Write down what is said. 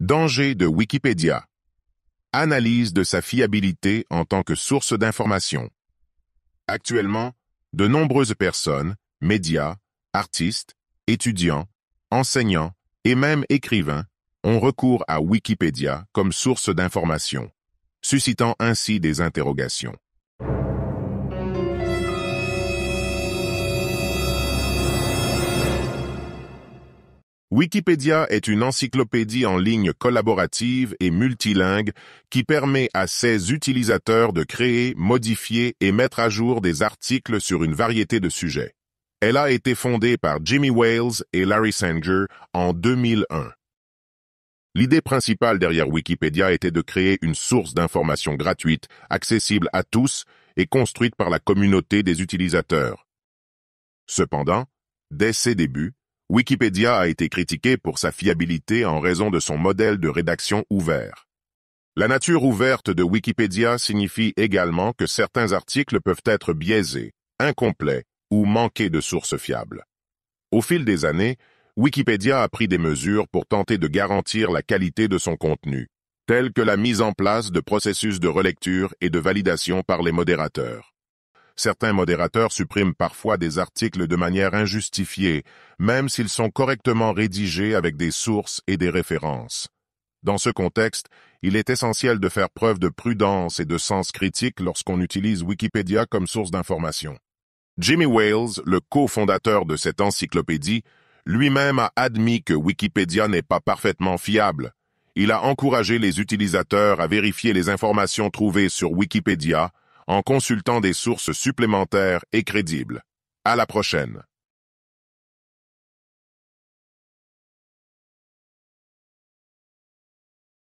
Danger de Wikipédia. Analyse de sa fiabilité en tant que source d'information. Actuellement, de nombreuses personnes, médias, artistes, étudiants, enseignants et même écrivains ont recours à Wikipédia comme source d'information, suscitant ainsi des interrogations. Wikipédia est une encyclopédie en ligne collaborative et multilingue qui permet à ses utilisateurs de créer, modifier et mettre à jour des articles sur une variété de sujets. Elle a été fondée par Jimmy Wales et Larry Sanger en 2001. L'idée principale derrière Wikipédia était de créer une source d'information gratuite, accessible à tous et construite par la communauté des utilisateurs. Cependant, dès ses débuts, Wikipédia a été critiqué pour sa fiabilité en raison de son modèle de rédaction ouvert. La nature ouverte de Wikipédia signifie également que certains articles peuvent être biaisés, incomplets ou manquer de sources fiables. Au fil des années, Wikipédia a pris des mesures pour tenter de garantir la qualité de son contenu, telles que la mise en place de processus de relecture et de validation par les modérateurs. Certains modérateurs suppriment parfois des articles de manière injustifiée, même s'ils sont correctement rédigés avec des sources et des références. Dans ce contexte, il est essentiel de faire preuve de prudence et de sens critique lorsqu'on utilise Wikipédia comme source d'information. Jimmy Wales, le cofondateur de cette encyclopédie, lui-même a admis que Wikipédia n'est pas parfaitement fiable. Il a encouragé les utilisateurs à vérifier les informations trouvées sur Wikipédia en consultant des sources supplémentaires et crédibles. À la prochaine.